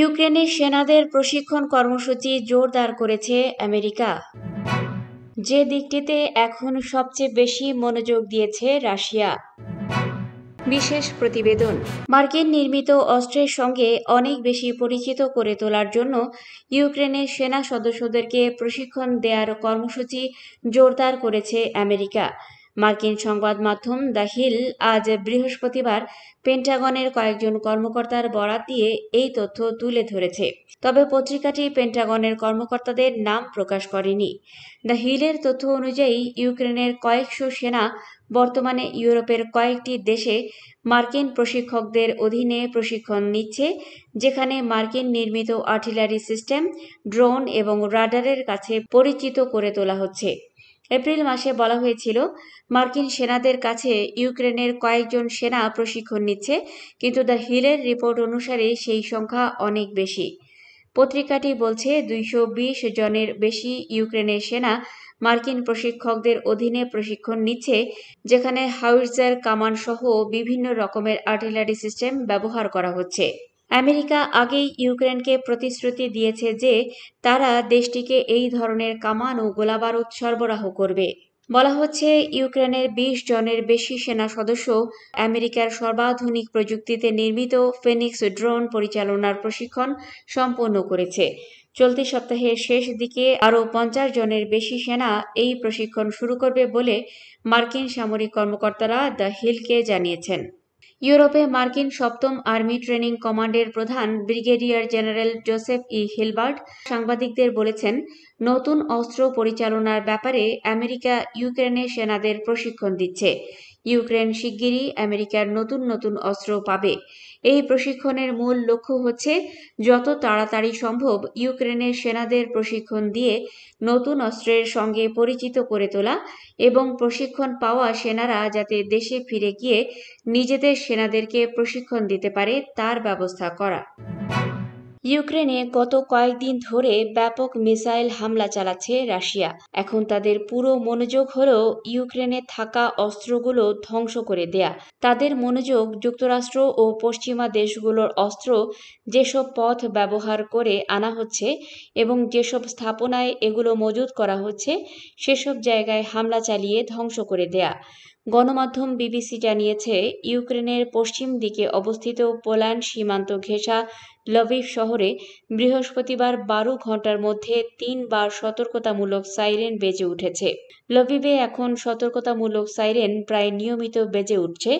ইউক্রেনের সেনাদের প্রশিক্ষণ কর্মসূচি জোরদার করেছে আমেরিকা যে দিকটিতে এখন সবচেয়ে বেশি মনোযোগ দিয়েছে রাশিয়া বিশেষ প্রতিবেদন মার্কিন নির্মিত অস্ত্রের সঙ্গে অনেক বেশি পরিচিত করে তোলার জন্য ইউক্রেনের সেনা সদস্যদেরকে প্রশিক্ষণ দেওয়ার কর্মসূচি জোরদার করেছে আমেরিকা মার্কিন সংবাদ মাধ্যম দ্য হিল আজ বৃহস্পতিবার পেন্টাগনের কয়েকজন কর্মকর্তার বরাত দিয়ে এই তথ্য তুলে ধরেছে তবে পত্রিকাটি পেন্টাগনের কর্মকর্তাদের নাম প্রকাশ করেনি দ্য হিলের তথ্য অনুযায়ী ইউক্রেনের কয়েকশো সেনা বর্তমানে ইউরোপের কয়েকটি দেশে মার্কিন প্রশিক্ষকদের অধীনে প্রশিক্ষণ নিচ্ছে যেখানে মার্কিন নির্মিত আর্টিলারি সিস্টেম ড্রোন এবং রাডারের কাছে পরিচিত করে তোলা হচ্ছে এপ্রিল মাসে বলা হয়েছিল মার্কিন সেনাদের কাছে ইউক্রেনের কয়েকজন সেনা প্রশিক্ষণ নিচ্ছে কিন্তু দ্য হিলের রিপোর্ট অনুসারে সেই সংখ্যা অনেক বেশি পত্রিকাটি বলছে দুইশো জনের বেশি ইউক্রেনের সেনা মার্কিন প্রশিক্ষকদের অধীনে প্রশিক্ষণ নিচ্ছে যেখানে হাউজার কামানসহ বিভিন্ন রকমের আর্টিলারি সিস্টেম ব্যবহার করা হচ্ছে আমেরিকা আগেই ইউক্রেনকে প্রতিশ্রুতি দিয়েছে যে তারা দেশটিকে এই ধরনের কামান ও গোলাবারুদ সরবরাহ করবে বলা হচ্ছে ইউক্রেনের বিশ জনের বেশি সেনা সদস্য আমেরিকার সর্বাধুনিক প্রযুক্তিতে নির্মিত ফেনিক্স ড্রোন পরিচালনার প্রশিক্ষণ সম্পন্ন করেছে চলতি সপ্তাহের শেষ দিকে আরও পঞ্চাশ জনের বেশি সেনা এই প্রশিক্ষণ শুরু করবে বলে মার্কিন সামরিক কর্মকর্তারা দ্য হিলকে জানিয়েছেন ইউরোপে মার্কিন সপ্তম আর্মি ট্রেনিং কমান্ডের প্রধান brigadier general Joseph E Hilbert সাংবাদিকদের বলেছেন নতুন অস্ত্র পরিচালনার ব্যাপারে আমেরিকা ইউক্রেনে সেনাদের প্রশিক্ষণ দিচ্ছে ইউক্রেন শিগগিরই আমেরিকার নতুন নতুন অস্ত্র পাবে এই প্রশিক্ষণের মূল লক্ষ্য হচ্ছে যত তাড়াতাড়ি সম্ভব ইউক্রেনের সেনাদের প্রশিক্ষণ দিয়ে নতুন অস্ত্রের সঙ্গে পরিচিত করে তোলা এবং প্রশিক্ষণ পাওয়া সেনারা যাতে দেশে ফিরে গিয়ে নিজেদের সেনাদেরকে প্রশিক্ষণ দিতে পারে তার ব্যবস্থা করা ইউক্রেনে গত কয়েকদিন ধরে ব্যাপক মিসাইল হামলা চালাচ্ছে রাশিয়া এখন তাদের পুরো মনোযোগ হল ইউক্রেনে থাকা অস্ত্রগুলো ধ্বংস করে দেয়া তাদের মনোযোগ যুক্তরাষ্ট্র ও পশ্চিমা দেশগুলোর অস্ত্র যেসব পথ ব্যবহার করে আনা হচ্ছে এবং যেসব স্থাপনায় এগুলো মজুত করা হচ্ছে সেসব জায়গায় হামলা চালিয়ে ধ্বংস করে দেয়া গণমাধ্যম বিবিসি জানিয়েছে ইউক্রেনের পশ্চিম দিকে অবস্থিত পোল্যান্ড সীমান্ত ঘেঁষা লভিভ শহরে বৃহস্পতিবার বারো ঘন্টার মধ্যে তিনবার সতর্কতামূলক সাইরেন বেজে উঠেছে লভিভে এখন সতর্কতামূলক সাইরেন প্রায় নিয়মিত বেজে উঠছে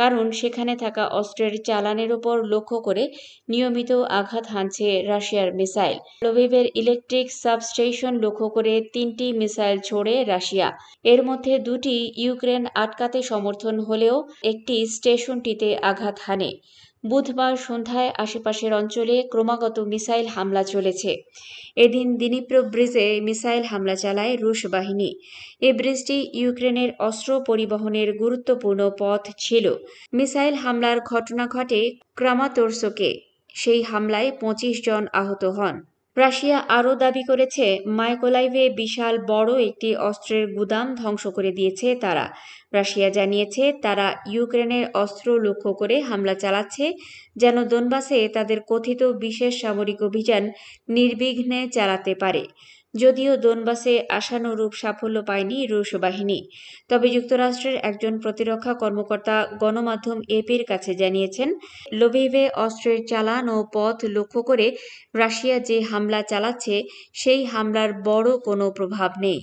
কারণ সেখানে থাকা অস্ত্রের চালানের উপর লক্ষ্য করে নিয়মিত আঘাত হানছে রাশিয়ার মিসাইল লভিভের ইলেকট্রিক সাবস্টেশন লক্ষ্য করে তিনটি মিসাইল ছোড়ে রাশিয়া এর মধ্যে দুটি ইউক্রেন আট আটকাতে সমর্থন হলেও একটি স্টেশনটিতে আঘাত হানে বুধবার সন্ধ্যায় আশেপাশের অঞ্চলে ক্রমাগত মিসাইল হামলা চলেছে এদিন দিনীপ্র ব্রিজে মিসাইল হামলা চালায় রুশ বাহিনী এ ব্রিজটি ইউক্রেনের অস্ত্র পরিবহনের গুরুত্বপূর্ণ পথ ছিল মিসাইল হামলার ঘটনা ঘটে ক্রামাতোর্সকে সেই হামলায় পঁচিশ জন আহত হন রাশিয়া আরও দাবি করেছে মাইকোলাইভে বিশাল বড় একটি অস্ত্রের গুদাম ধ্বংস করে দিয়েছে তারা রাশিয়া জানিয়েছে তারা ইউক্রেনের অস্ত্র লক্ষ্য করে হামলা চালাচ্ছে যেন দোনবাসে তাদের কথিত বিশেষ সামরিক অভিযান নির্বিঘ্নে চালাতে পারে যদিও দোনবাসে আশানুরূপ সাফল্য পায়নি রুশ বাহিনী তবে যুক্তরাষ্ট্রের একজন প্রতিরক্ষা কর্মকর্তা গণমাধ্যম এপির কাছে জানিয়েছেন লোভিভে অস্ত্রের চালান ও পথ লক্ষ্য করে রাশিয়া যে হামলা চালাচ্ছে সেই হামলার বড় কোনো প্রভাব নেই